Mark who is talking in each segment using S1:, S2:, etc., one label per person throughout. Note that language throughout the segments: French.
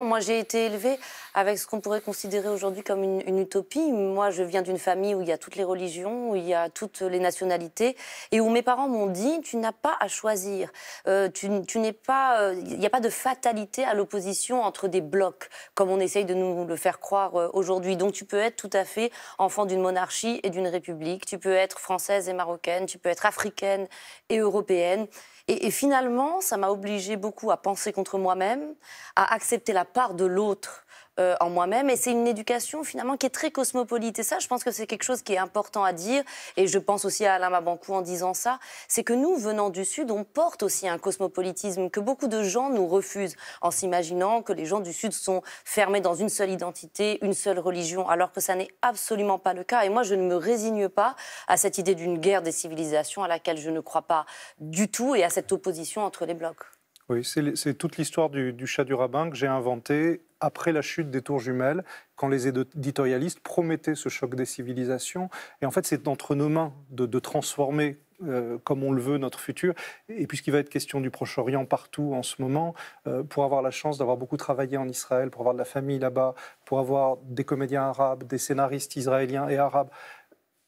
S1: Moi, j'ai été élevée avec ce qu'on pourrait considérer aujourd'hui comme une, utopie. Moi, je viens d'une famille où il y a toutes les religions, où il y a toutes les nationalités, et où mes parents m'ont dit tu n'as pas à choisir. Euh, tu, n'es pas, euh, il n'y a pas de fatalité à l'opposition entre des blocs, comme on essaye de nous le faire croire euh, aujourd'hui. Donc, tu peux être tout à fait enfant d'une monarchie et d'une république. Tu peux être française et marocaine. Tu peux être africaine et européenne. Et, et finalement, ça m'a obligée beaucoup à penser contre moi-même, à accepter la part de l'autre euh, en moi-même. Et c'est une éducation finalement qui est très cosmopolite. Et ça, je pense que c'est quelque chose qui est important à dire. Et je pense aussi à Alain Mabancou en disant ça. C'est que nous, venant du Sud, on porte aussi un cosmopolitisme que beaucoup de gens nous refusent en s'imaginant que les gens du Sud sont fermés dans une seule identité, une seule religion, alors que ça n'est absolument pas le cas. Et moi, je ne me résigne pas à cette idée d'une guerre des civilisations à laquelle je ne crois pas du tout et à cette opposition entre les blocs.
S2: Oui, c'est toute l'histoire du, chat du rabbin que j'ai inventé après la chute des tours jumelles, quand les éditorialistes promettaient ce choc des civilisations. Et en fait, c'est entre nos mains de, transformer euh, comme on le veut notre futur. Et puisqu'il va être question du Proche-Orient partout en ce moment, euh, pour avoir la chance d'avoir beaucoup travaillé en Israël, pour avoir de la famille là-bas, pour avoir des comédiens arabes, des scénaristes israéliens et arabes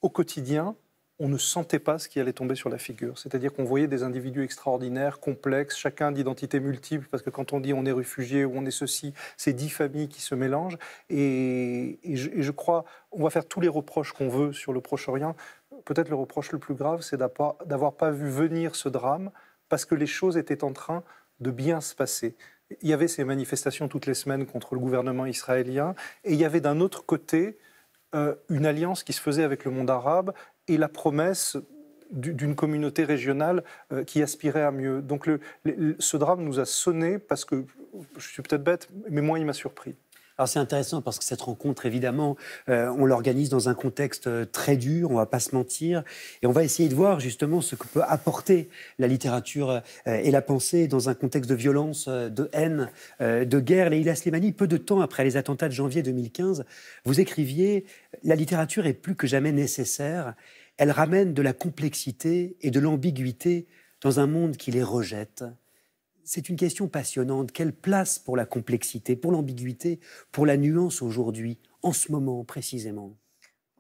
S2: au quotidien, on ne sentait pas ce qui allait tomber sur la figure. C'est-à-dire qu'on voyait des individus extraordinaires, complexes, chacun d'identités multiples, parce que quand on dit on est réfugié ou on est ceci, c'est dix familles qui se mélangent. Et, je, crois, on va faire tous les reproches qu'on veut sur le Proche-Orient. Peut-être le reproche le plus grave, c'est d'avoir pas vu venir ce drame, parce que les choses étaient en train de bien se passer. Il y avait ces manifestations toutes les semaines contre le gouvernement israélien, et il y avait d'un autre côté euh, une alliance qui se faisait avec le monde arabe et la promesse d'une communauté régionale euh, qui aspirait à mieux. Donc le, ce drame nous a sonné parce que, je suis peut-être bête, mais moi
S3: il m'a surpris. Alors c'est intéressant parce que cette rencontre, évidemment, euh, on l'organise dans un contexte euh, très dur, on ne va pas se mentir, et on va essayer de voir justement ce que peut apporter la littérature et la pensée dans un contexte de violence, de haine, de guerre. Leïla Slimani, peu de temps après les attentats de janvier 2015, vous écriviez « La littérature est plus que jamais nécessaire » elle ramène de la complexité et de l'ambiguïté dans un monde qui les rejette. C'est une question passionnante. Quelle place pour la complexité, pour l'ambiguïté, pour la nuance aujourd'hui, en ce moment précisément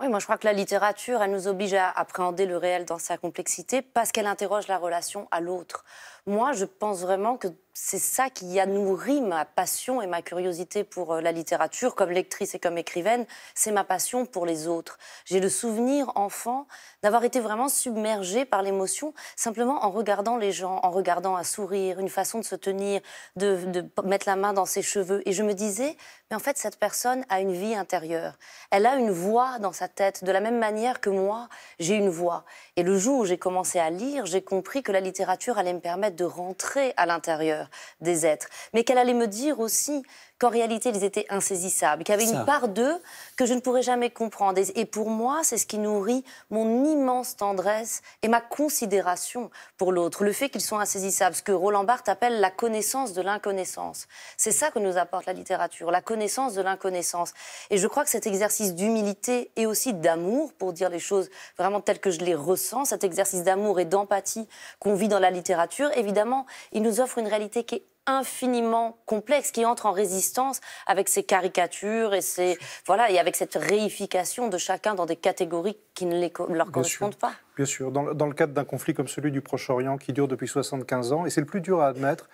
S1: oui, moi je crois que la littérature, elle nous oblige à appréhender le réel dans sa complexité parce qu'elle interroge la relation à l'autre. Moi, je pense vraiment que c'est ça qui a nourri ma passion et ma curiosité pour euh, la littérature, comme lectrice et comme écrivaine, c'est ma passion pour les autres. J'ai le souvenir, enfant, d'avoir été vraiment submergée par l'émotion, simplement en regardant les gens, en regardant un sourire, une façon de se tenir, de, de, mettre la main dans ses cheveux. Et je me disais, mais en fait, cette personne a une vie intérieure. Elle a une voix dans sa tête, de la même manière que moi, j'ai une voix. Et le jour où j'ai commencé à lire, j'ai compris que la littérature allait me permettre de rentrer à l'intérieur des êtres, mais qu'elle allait me dire aussi qu'en réalité ils étaient insaisissables, qu'il y avait une part d'eux que je ne pourrais jamais comprendre. Et, pour moi, c'est ce qui nourrit mon immense tendresse et ma considération pour l'autre, le fait qu'ils soient insaisissables, ce que Roland Barthes appelle la connaissance de l'inconnaissance. C'est ça que nous apporte la littérature, la connaissance de l'inconnaissance. Et je crois que cet exercice d'humilité et aussi d'amour, pour dire les choses vraiment telles que je les ressens, cet exercice d'amour et d'empathie qu'on vit dans la littérature, évidemment, il nous offre une réalité qui est infiniment complexe qui entre en résistance avec ses caricatures et ses, voilà et avec cette réification de chacun dans des catégories qui ne les, leur correspondent pas.
S2: Bien sûr, dans, le cadre d'un conflit comme celui du Proche-Orient qui dure depuis 75 ans et c'est le plus dur à admettre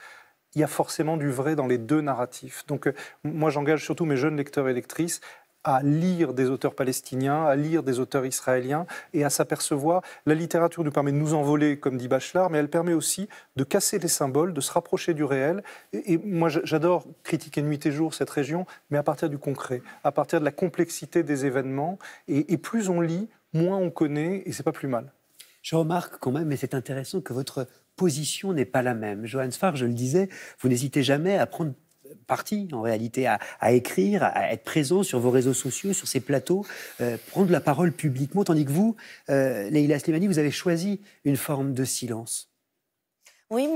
S2: il y a forcément du vrai dans les deux narratifs. Donc euh, moi j'engage surtout mes jeunes lecteurs et lectrices à lire des auteurs palestiniens, à lire des auteurs israéliens et à s'apercevoir. La littérature nous permet de nous envoler, comme dit Bachelard, mais elle permet aussi de casser les symboles, de se rapprocher du réel. Et, moi, j'adore critiquer nuit et jour cette région, mais à partir du concret, à partir de la complexité des événements. Et, plus on lit,
S3: moins on connaît, et c'est pas plus mal. Je remarque quand même, et c'est intéressant, que votre position n'est pas la même. Johannes Farr, je le disais, vous n'hésitez jamais à prendre partie, en réalité, à, écrire, à être présent sur vos réseaux sociaux, sur ces plateaux, euh, prendre la parole publiquement, tandis que vous, euh, Leila Slimani, vous avez choisi une forme de silence.
S1: Oui,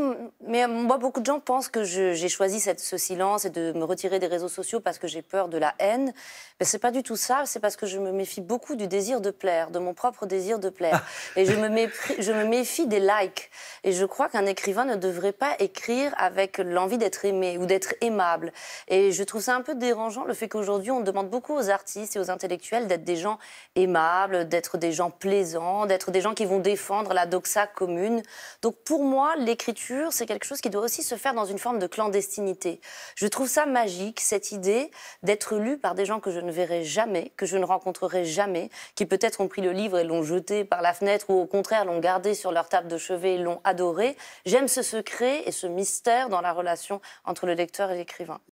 S1: mais euh, moi, beaucoup de gens pensent que j'ai choisi ce silence et de me retirer des réseaux sociaux parce que j'ai peur de la haine. Mais c'est pas du tout ça. C'est parce que je me méfie beaucoup du désir de plaire, de mon propre désir de plaire. Ah. et je me, je me méfie des likes. Et je crois qu'un écrivain ne devrait pas écrire avec l'envie d'être aimé ou d'être aimable. Et je trouve ça un peu dérangeant le fait qu'aujourd'hui, on demande beaucoup aux artistes et aux intellectuels d'être des gens aimables, d'être des gens plaisants, d'être des gens qui vont défendre la doxa commune. Donc pour moi, les l'écriture, c'est quelque chose qui doit aussi se faire dans une forme de clandestinité. Je trouve ça magique, cette idée d'être lu par des gens que je ne verrai jamais, que je ne rencontrerai jamais, qui peut-être ont pris le livre et l'ont jeté par la fenêtre ou au contraire l'ont gardé sur leur table de chevet et l'ont adoré. J'aime ce secret et ce mystère dans la relation entre le lecteur et l'écrivain.